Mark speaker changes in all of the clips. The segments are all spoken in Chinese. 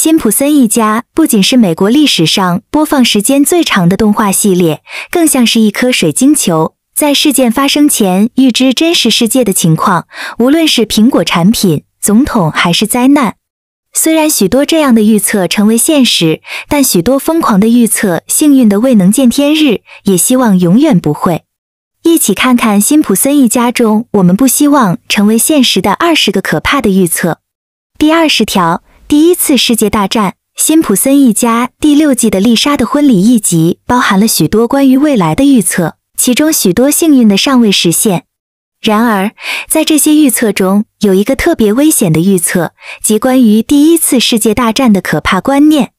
Speaker 1: 辛普森一家不仅是美国历史上播放时间最长的动画系列，更像是一颗水晶球，在事件发生前预知真实世界的情况。无论是苹果产品、总统还是灾难，虽然许多这样的预测成为现实，但许多疯狂的预测幸运的未能见天日，也希望永远不会。一起看看辛普森一家中我们不希望成为现实的二十个可怕的预测。第二十条。第一次世界大战，《辛普森一家》第六季的丽莎的婚礼一集包含了许多关于未来的预测，其中许多幸运的尚未实现。然而，在这些预测中，有一个特别危险的预测，即关于第一次世界大战的可怕观念。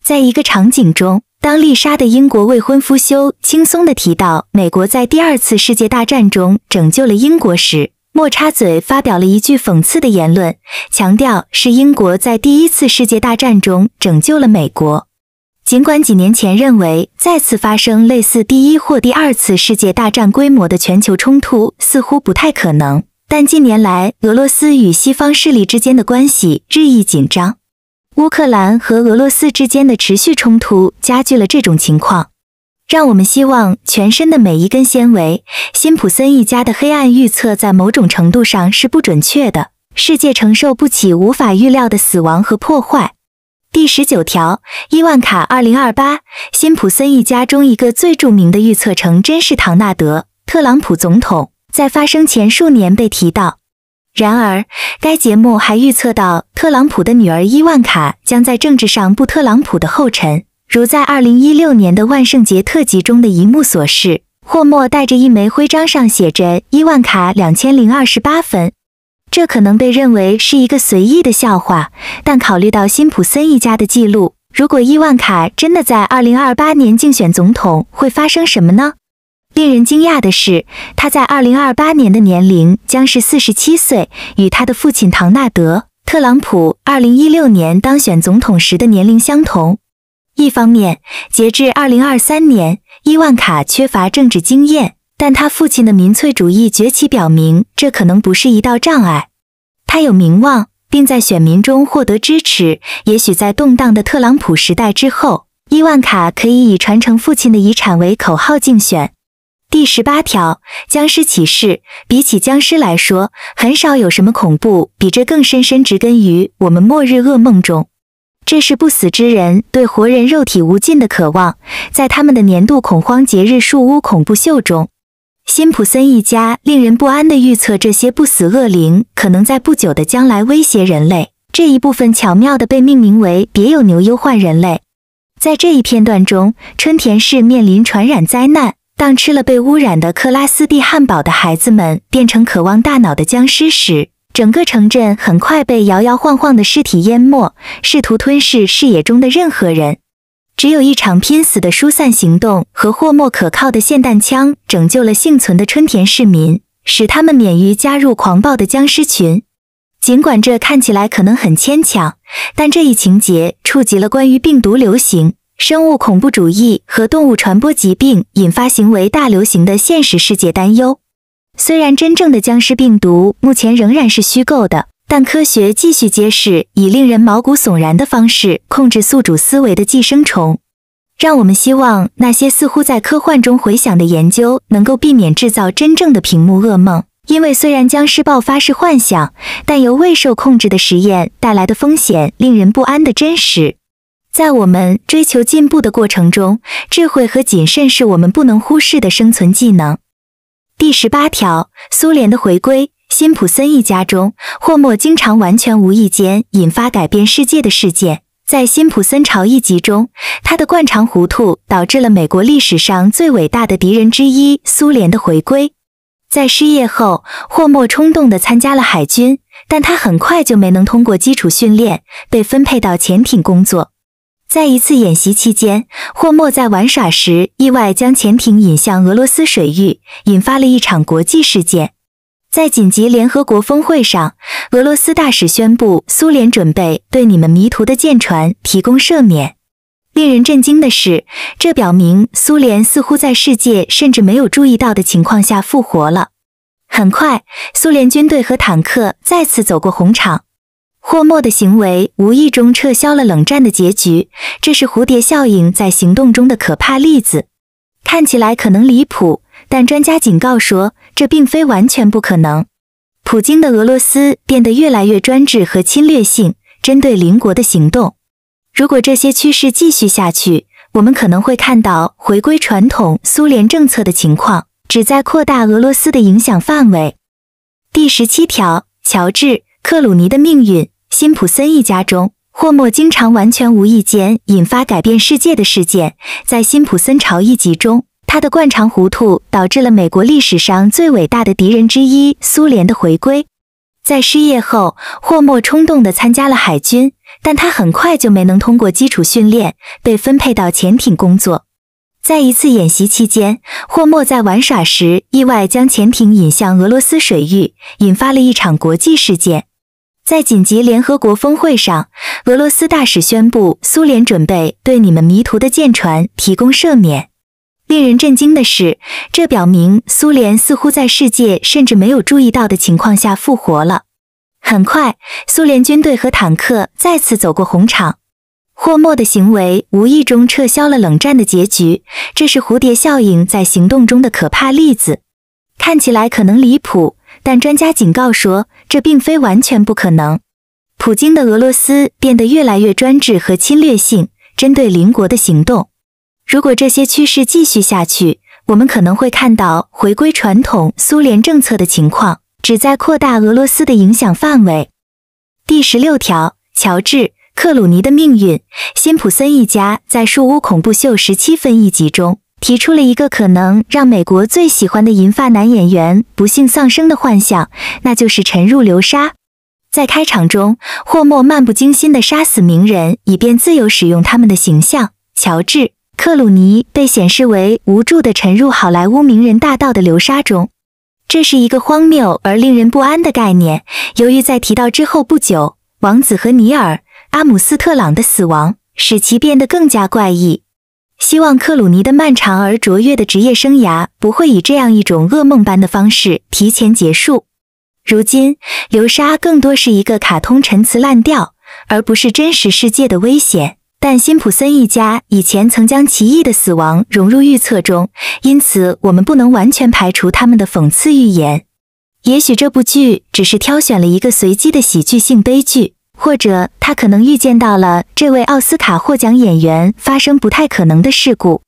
Speaker 1: 在一个场景中，当丽莎的英国未婚夫修轻松地提到美国在第二次世界大战中拯救了英国时，莫插嘴发表了一句讽刺的言论，强调是英国在第一次世界大战中拯救了美国。尽管几年前认为再次发生类似第一或第二次世界大战规模的全球冲突似乎不太可能，但近年来俄罗斯与西方势力之间的关系日益紧张，乌克兰和俄罗斯之间的持续冲突加剧了这种情况。让我们希望全身的每一根纤维。辛普森一家的黑暗预测在某种程度上是不准确的，世界承受不起无法预料的死亡和破坏。第十九条，伊万卡二零二八。辛普森一家中一个最著名的预测成真是唐纳德特朗普总统在发生前数年被提到。然而，该节目还预测到特朗普的女儿伊万卡将在政治上步特朗普的后尘。如在二零一六年的万圣节特辑中的一幕所示，霍默带着一枚徽章，上写着“伊万卡两千零二十八分”。这可能被认为是一个随意的笑话，但考虑到辛普森一家的记录，如果伊万卡真的在二零二八年竞选总统，会发生什么呢？令人惊讶的是，他在二零二八年的年龄将是四十七岁，与他的父亲唐纳德·特朗普二零一六年当选总统时的年龄相同。一方面，截至二零二三年，伊万卡缺乏政治经验，但他父亲的民粹主义崛起表明，这可能不是一道障碍。他有名望，并在选民中获得支持。也许在动荡的特朗普时代之后，伊万卡可以以传承父亲的遗产为口号竞选。第十八条：僵尸启示。比起僵尸来说，很少有什么恐怖比这更深深植根于我们末日噩梦中。这是不死之人对活人肉体无尽的渴望，在他们的年度恐慌节日树屋恐怖秀中，辛普森一家令人不安地预测这些不死恶灵可能在不久的将来威胁人类。这一部分巧妙地被命名为“别有牛忧患人类”。在这一片段中，春田市面临传染灾难。当吃了被污染的克拉斯蒂汉堡的孩子们变成渴望大脑的僵尸时，整个城镇很快被摇摇晃晃的尸体淹没，试图吞噬视野中的任何人。只有一场拼死的疏散行动和霍莫可靠的霰弹枪拯救了幸存的春田市民，使他们免于加入狂暴的僵尸群。尽管这看起来可能很牵强，但这一情节触及了关于病毒流行、生物恐怖主义和动物传播疾病引发行为大流行的现实世界担忧。虽然真正的僵尸病毒目前仍然是虚构的，但科学继续揭示以令人毛骨悚然的方式控制宿主思维的寄生虫，让我们希望那些似乎在科幻中回响的研究能够避免制造真正的屏幕噩梦。因为虽然僵尸爆发是幻想，但由未受控制的实验带来的风险令人不安的真实。在我们追求进步的过程中，智慧和谨慎是我们不能忽视的生存技能。第十八条，苏联的回归。辛普森一家中，霍默经常完全无意间引发改变世界的事件。在辛普森朝一集中，他的惯常糊涂导致了美国历史上最伟大的敌人之一——苏联的回归。在失业后，霍默冲动地参加了海军，但他很快就没能通过基础训练，被分配到潜艇工作。在一次演习期间，霍默在玩耍时意外将潜艇引向俄罗斯水域，引发了一场国际事件。在紧急联合国峰会上，俄罗斯大使宣布，苏联准备对你们迷途的舰船提供赦免。令人震惊的是，这表明苏联似乎在世界甚至没有注意到的情况下复活了。很快，苏联军队和坦克再次走过红场。霍默的行为无意中撤销了冷战的结局，这是蝴蝶效应在行动中的可怕例子。看起来可能离谱，但专家警告说，这并非完全不可能。普京的俄罗斯变得越来越专制和侵略性，针对邻国的行动。如果这些趋势继续下去，我们可能会看到回归传统苏联政策的情况，旨在扩大俄罗斯的影响范围。第十七条，乔治·克鲁尼的命运。辛普森一家中，霍默经常完全无意间引发改变世界的事件。在辛普森朝一集中，他的惯常糊涂导致了美国历史上最伟大的敌人之一苏联的回归。在失业后，霍默冲动地参加了海军，但他很快就没能通过基础训练，被分配到潜艇工作。在一次演习期间，霍默在玩耍时意外将潜艇引向俄罗斯水域，引发了一场国际事件。在紧急联合国峰会上，俄罗斯大使宣布，苏联准备对你们迷途的舰船提供赦免。令人震惊的是，这表明苏联似乎在世界甚至没有注意到的情况下复活了。很快，苏联军队和坦克再次走过红场。霍默的行为无意中撤销了冷战的结局，这是蝴蝶效应在行动中的可怕例子。看起来可能离谱，但专家警告说。这并非完全不可能。普京的俄罗斯变得越来越专制和侵略性，针对邻国的行动。如果这些趋势继续下去，我们可能会看到回归传统苏联政策的情况，旨在扩大俄罗斯的影响范围。第十六条，乔治·克鲁尼的命运。辛普森一家在《树屋恐怖秀》十七分一集中。提出了一个可能让美国最喜欢的银发男演员不幸丧生的幻想，那就是沉入流沙。在开场中，霍莫漫不经心地杀死名人，以便自由使用他们的形象。乔治·克鲁尼被显示为无助地沉入好莱坞名人大道的流沙中。这是一个荒谬而令人不安的概念，由于在提到之后不久，王子和尼尔·阿姆斯特朗的死亡，使其变得更加怪异。希望克鲁尼的漫长而卓越的职业生涯不会以这样一种噩梦般的方式提前结束。如今，流沙更多是一个卡通陈词滥调，而不是真实世界的危险。但辛普森一家以前曾将奇异的死亡融入预测中，因此我们不能完全排除他们的讽刺预言。也许这部剧只是挑选了一个随机的喜剧性悲剧。或者他可能预见到了这位奥斯卡获奖演员发生不太可能的事故。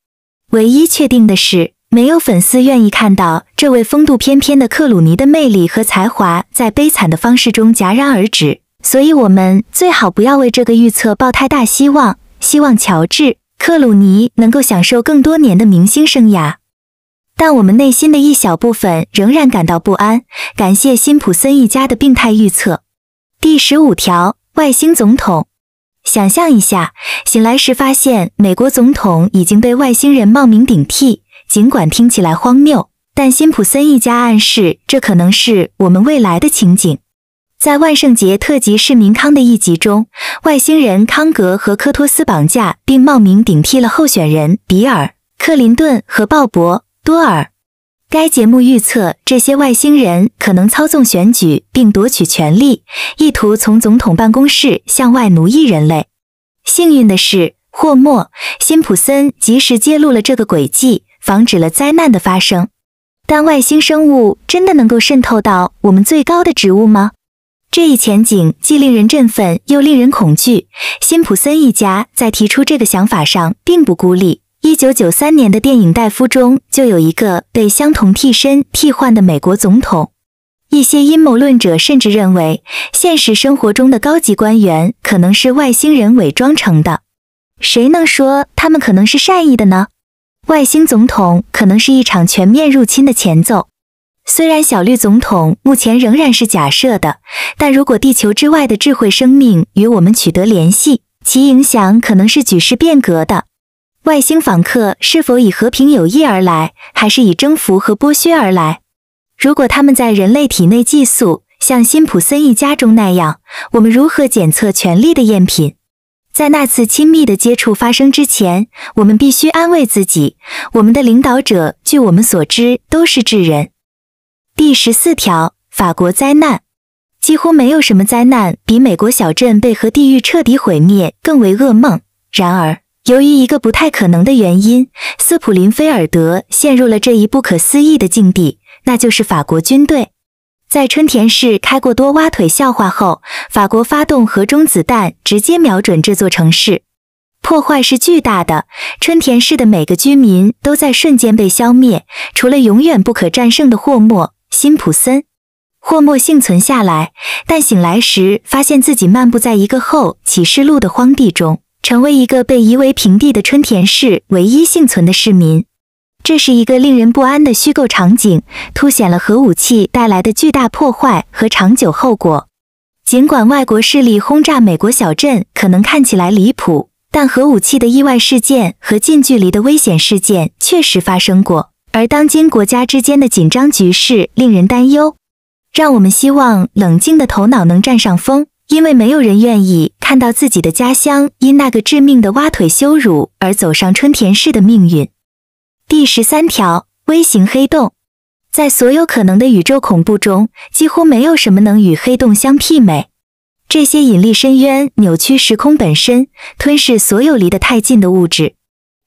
Speaker 1: 唯一确定的是，没有粉丝愿意看到这位风度翩翩的克鲁尼的魅力和才华在悲惨的方式中戛然而止。所以，我们最好不要为这个预测抱太大希望。希望乔治·克鲁尼能够享受更多年的明星生涯。但我们内心的一小部分仍然感到不安。感谢辛普森一家的病态预测。第十五条。外星总统，想象一下，醒来时发现美国总统已经被外星人冒名顶替。尽管听起来荒谬，但辛普森一家暗示这可能是我们未来的情景。在万圣节特辑《市民康》的一集中，外星人康格和科托斯绑架并冒名顶替了候选人比尔·克林顿和鲍勃·多尔。该节目预测，这些外星人可能操纵选举并夺取权力，意图从总统办公室向外奴役人类。幸运的是，霍莫·辛普森及时揭露了这个诡计，防止了灾难的发生。但外星生物真的能够渗透到我们最高的植物吗？这一前景既令人振奋又令人恐惧。辛普森一家在提出这个想法上并不孤立。一九九三年的电影《戴夫》中就有一个被相同替身替换的美国总统。一些阴谋论者甚至认为，现实生活中的高级官员可能是外星人伪装成的。谁能说他们可能是善意的呢？外星总统可能是一场全面入侵的前奏。虽然小绿总统目前仍然是假设的，但如果地球之外的智慧生命与我们取得联系，其影响可能是举世变革的。外星访客是否以和平友谊而来，还是以征服和剥削而来？如果他们在人类体内寄宿，像辛普森一家中那样，我们如何检测权力的赝品？在那次亲密的接触发生之前，我们必须安慰自己，我们的领导者据我们所知都是智人。第十四条，法国灾难。几乎没有什么灾难比美国小镇被和地狱彻底毁灭更为噩梦。然而。由于一个不太可能的原因，斯普林菲尔德陷入了这一不可思议的境地，那就是法国军队在春田市开过多蛙腿笑话后，法国发动核中子弹，直接瞄准这座城市，破坏是巨大的。春田市的每个居民都在瞬间被消灭，除了永远不可战胜的霍默·辛普森。霍默幸存下来，但醒来时发现自己漫步在一个后启示录的荒地中。成为一个被夷为平地的春田市唯一幸存的市民，这是一个令人不安的虚构场景，凸显了核武器带来的巨大破坏和长久后果。尽管外国势力轰炸美国小镇可能看起来离谱，但核武器的意外事件和近距离的危险事件确实发生过。而当今国家之间的紧张局势令人担忧，让我们希望冷静的头脑能占上风。因为没有人愿意看到自己的家乡因那个致命的挖腿羞辱而走上春田市的命运。第十三条，微型黑洞，在所有可能的宇宙恐怖中，几乎没有什么能与黑洞相媲美。这些引力深渊扭曲时空本身，吞噬所有离得太近的物质。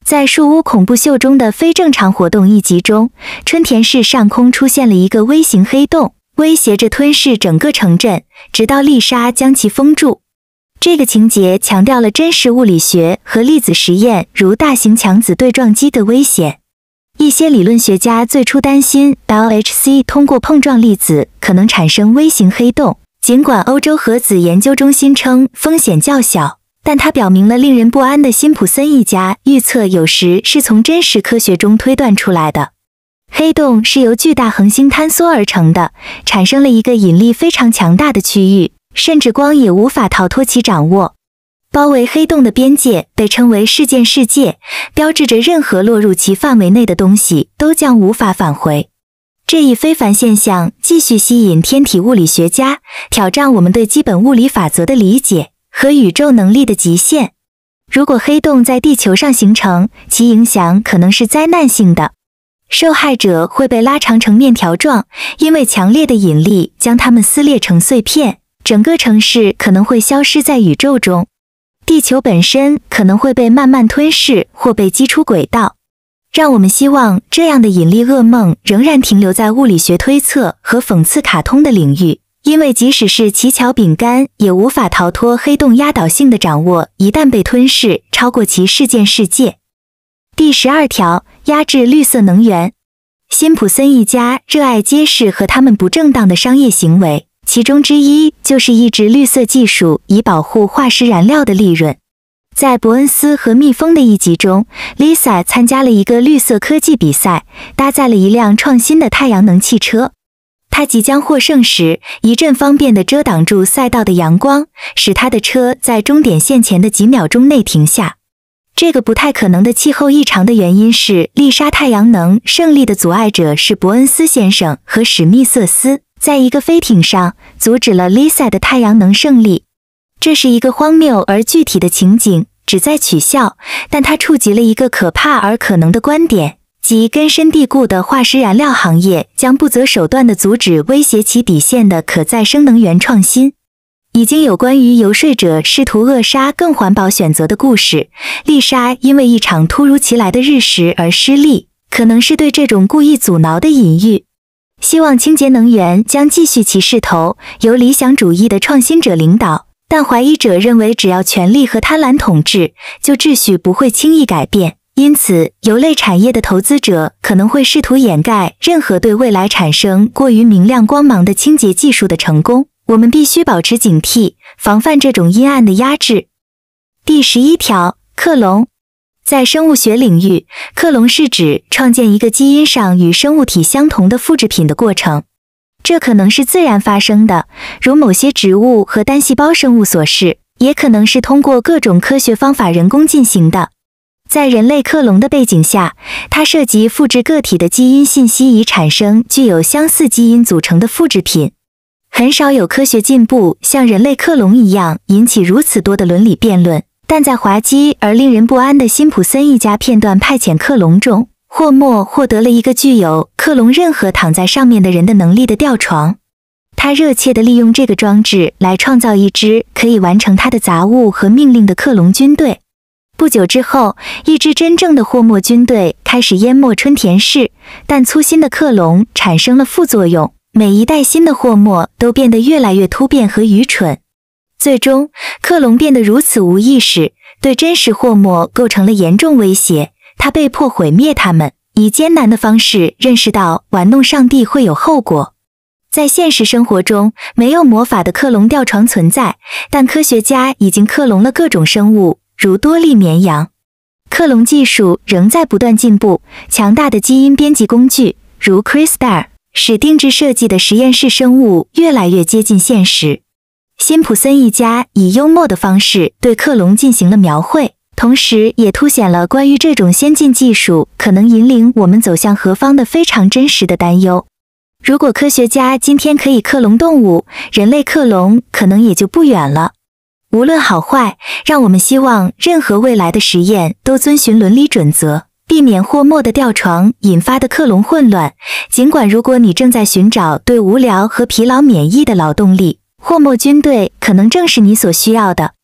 Speaker 1: 在《树屋恐怖秀》中的非正常活动一集中，春田市上空出现了一个微型黑洞。威胁着吞噬整个城镇，直到丽莎将其封住。这个情节强调了真实物理学和粒子实验，如大型强子对撞机的危险。一些理论学家最初担心 LHC 通过碰撞粒子可能产生微型黑洞，尽管欧洲核子研究中心称风险较小，但它表明了令人不安的辛普森一家预测有时是从真实科学中推断出来的。黑洞是由巨大恒星坍缩而成的，产生了一个引力非常强大的区域，甚至光也无法逃脱其掌握。包围黑洞的边界被称为事件世界，标志着任何落入其范围内的东西都将无法返回。这一非凡现象继续吸引天体物理学家，挑战我们对基本物理法则的理解和宇宙能力的极限。如果黑洞在地球上形成，其影响可能是灾难性的。受害者会被拉长成面条状，因为强烈的引力将它们撕裂成碎片。整个城市可能会消失在宇宙中，地球本身可能会被慢慢吞噬或被击出轨道。让我们希望这样的引力噩梦仍然停留在物理学推测和讽刺卡通的领域，因为即使是奇巧饼干也无法逃脱黑洞压倒性的掌握。一旦被吞噬，超过其事件世界。第十二条。压制绿色能源。辛普森一家热爱揭示和他们不正当的商业行为，其中之一就是抑制绿色技术以保护化石燃料的利润。在伯恩斯和蜜蜂的一集中，Lisa 参加了一个绿色科技比赛，搭载了一辆创新的太阳能汽车。他即将获胜时，一阵方便的遮挡住赛道的阳光，使他的车在终点线前的几秒钟内停下。这个不太可能的气候异常的原因是，丽莎太阳能胜利的阻碍者是伯恩斯先生和史密瑟斯，在一个飞艇上阻止了丽 a 的太阳能胜利。这是一个荒谬而具体的情景，旨在取笑，但它触及了一个可怕而可能的观点，即根深蒂固的化石燃料行业将不择手段地阻止威胁其底线的可再生能源创新。已经有关于游说者试图扼杀更环保选择的故事。丽莎因为一场突如其来的日食而失利，可能是对这种故意阻挠的隐喻。希望清洁能源将继续其势头，由理想主义的创新者领导。但怀疑者认为，只要权力和贪婪统治，就秩序不会轻易改变。因此，油类产业的投资者可能会试图掩盖任何对未来产生过于明亮光芒的清洁技术的成功。我们必须保持警惕，防范这种阴暗的压制。第十一条，克隆在生物学领域，克隆是指创建一个基因上与生物体相同的复制品的过程。这可能是自然发生的，如某些植物和单细胞生物所示，也可能是通过各种科学方法人工进行的。在人类克隆的背景下，它涉及复制个体的基因信息，以产生具有相似基因组成的复制品。很少有科学进步像人类克隆一样引起如此多的伦理辩论，但在滑稽而令人不安的辛普森一家片段派遣克隆中，霍莫获得了一个具有克隆任何躺在上面的人的能力的吊床。他热切地利用这个装置来创造一支可以完成他的杂物和命令的克隆军队。不久之后，一支真正的霍莫军队开始淹没春田市，但粗心的克隆产生了副作用。每一代新的霍莫都变得越来越突变和愚蠢，最终克隆变得如此无意识，对真实霍莫构成了严重威胁。他被迫毁灭他们，以艰难的方式认识到玩弄上帝会有后果。在现实生活中，没有魔法的克隆吊床存在，但科学家已经克隆了各种生物，如多利绵羊。克隆技术仍在不断进步，强大的基因编辑工具如 CRISPR。使定制设计的实验室生物越来越接近现实。辛普森一家以幽默的方式对克隆进行了描绘，同时也凸显了关于这种先进技术可能引领我们走向何方的非常真实的担忧。如果科学家今天可以克隆动物，人类克隆可能也就不远了。无论好坏，让我们希望任何未来的实验都遵循伦理准则。避免霍莫的吊床引发的克隆混乱。尽管如果你正在寻找对无聊和疲劳免疫的劳动力，霍莫军队可能正是你所需要的。